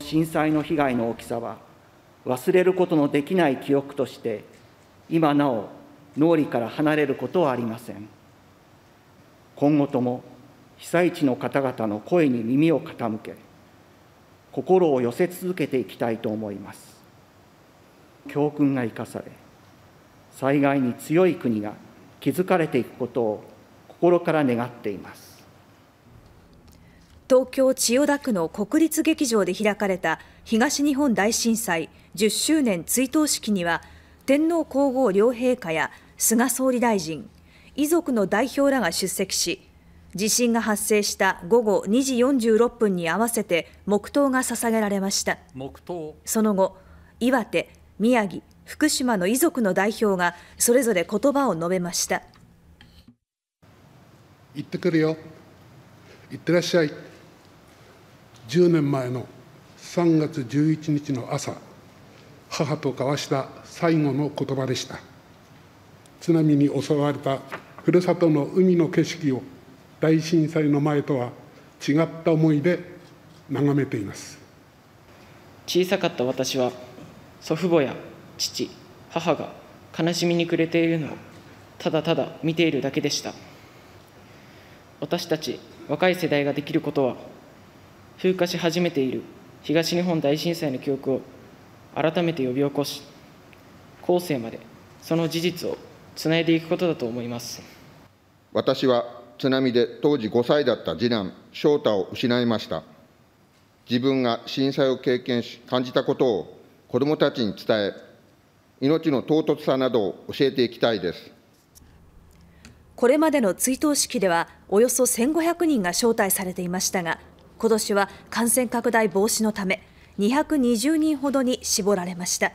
震災の被害の大きさは、忘れることのできない記憶として、今なお脳裏から離れることはありません。今後とも被災地の方々の声に耳を傾け、心を寄せ続けていきたいと思います。教訓が生かされ、災害に強い国が築かれていくことを心から願っています。東京・千代田区の国立劇場で開かれた東日本大震災10周年追悼式には天皇皇后両陛下や菅総理大臣遺族の代表らが出席し地震が発生した午後2時46分に合わせて黙祷が捧げられましたその後岩手宮城福島の遺族の代表がそれぞれ言葉を述べました行ってくるよ行ってらっしゃい10年前の3月11日の朝、母と交わした最後の言葉でした。津波に襲われたふるさとの海の景色を大震災の前とは違った思いで眺めています小さかった私は祖父母や父母が悲しみに暮れているのをただただ見ているだけでした私たち若い世代ができることは風化し始めている東日本大震災の記憶を改めて呼び起こし、後世までその事実をつないでいくことだと思います私は津波で当時5歳だった次男、翔太を失いました。自分が震災を経験し、感じたことを子どもたちに伝え、命の唐突さなどを教えていきたいです。これまでの追悼式では、およそ1500人が招待されていましたが、今年は感染拡大防止のため220人ほどに絞られました。